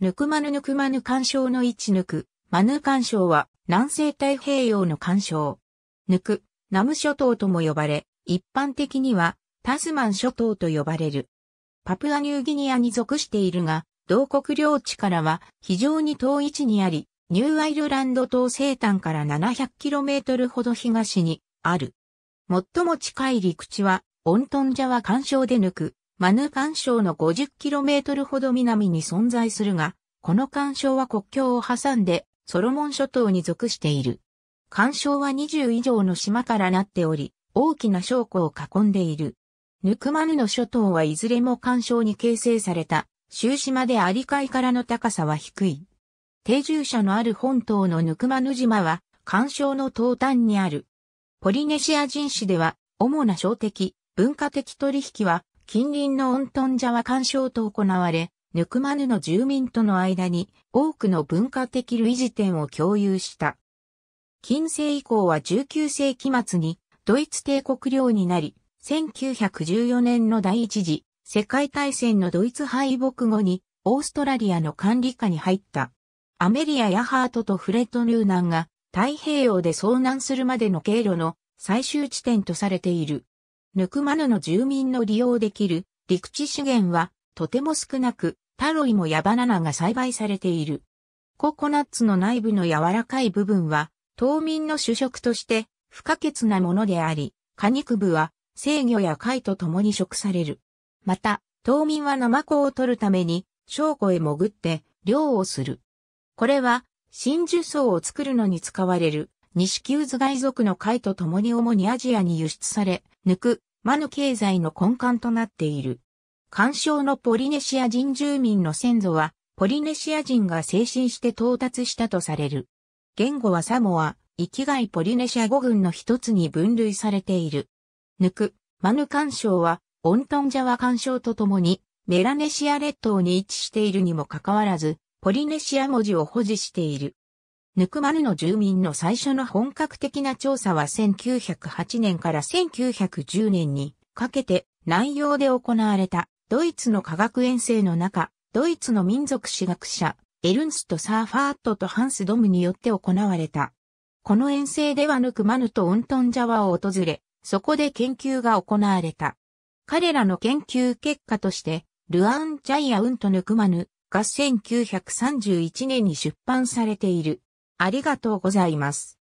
ぬくまぬぬくまぬ干渉の一ぬく、まぬ干渉は南西太平洋の干渉。ぬく、ナム諸島とも呼ばれ、一般的にはタスマン諸島と呼ばれる。パプアニューギニアに属しているが、同国領地からは非常に遠い位置にあり、ニューアイルランド島西端から 700km ほど東にある。最も近い陸地は、オントンジャワ干渉でぬく、マヌ干渉の 50km ほど南に存在するが、この干渉は国境を挟んでソロモン諸島に属している。干渉は20以上の島からなっており、大きな証湖を囲んでいる。ヌクマヌの諸島はいずれも干渉に形成された、州島であり海からの高さは低い。定住者のある本島のヌクマヌ島は、干渉の東端にある。ポリネシア人種では、主な商的、文化的取引は、近隣のオントンジャワ干渉と行われ、ヌクマヌの住民との間に多くの文化的類似点を共有した。近世以降は19世紀末にドイツ帝国領になり、1914年の第一次世界大戦のドイツ敗北後にオーストラリアの管理下に入った。アメリア・ヤハートとフレッド・ューナンが太平洋で遭難するまでの経路の最終地点とされているヌクマヌの住民の利用できる陸地資源はとても少なく、タロイもヤバナナが栽培されている。ココナッツの内部の柔らかい部分は、島民の主食として不可欠なものであり、果肉部は制御や貝と共に食される。また、島民はナマコを取るために、証拠へ潜って漁をする。これは、真珠層を作るのに使われる、西キューズ外族の貝と共に主にアジアに輸出され、抜く、マヌ経済の根幹となっている。干渉のポリネシア人住民の先祖は、ポリネシア人が精神して到達したとされる。言語はサモア、生きがいポリネシア語群の一つに分類されている。抜く、マヌ干渉は、オントンジャワ干渉とともに、メラネシア列島に位置しているにもかかわらず、ポリネシア文字を保持している。ぬくまるの住民の最初の本格的な調査は1908年から1910年にかけて内容で行われたドイツの科学遠征の中、ドイツの民族史学者、エルンスト・サーファートとハンス・ドムによって行われた。この遠征ではヌクマヌとオントンジャワを訪れ、そこで研究が行われた。彼らの研究結果として、ルアン・ジャイア・ウント・ヌクマヌが1931年に出版されている。ありがとうございます。